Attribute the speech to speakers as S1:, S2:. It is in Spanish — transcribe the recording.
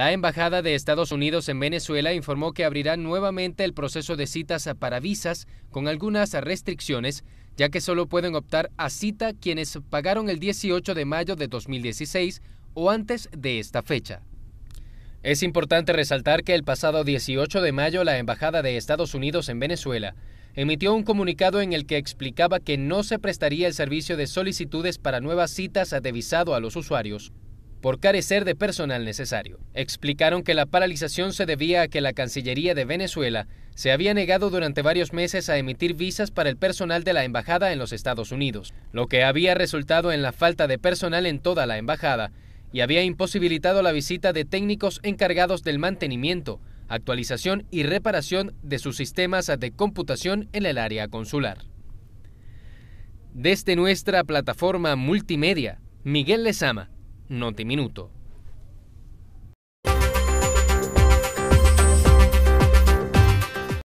S1: La Embajada de Estados Unidos en Venezuela informó que abrirá nuevamente el proceso de citas para visas con algunas restricciones, ya que solo pueden optar a cita quienes pagaron el 18 de mayo de 2016 o antes de esta fecha. Es importante resaltar que el pasado 18 de mayo la Embajada de Estados Unidos en Venezuela emitió un comunicado en el que explicaba que no se prestaría el servicio de solicitudes para nuevas citas de visado a los usuarios, por carecer de personal necesario. Explicaron que la paralización se debía a que la Cancillería de Venezuela se había negado durante varios meses a emitir visas para el personal de la embajada en los Estados Unidos, lo que había resultado en la falta de personal en toda la embajada y había imposibilitado la visita de técnicos encargados del mantenimiento, actualización y reparación de sus sistemas de computación en el área consular. Desde nuestra plataforma multimedia, Miguel Lezama, no minuto.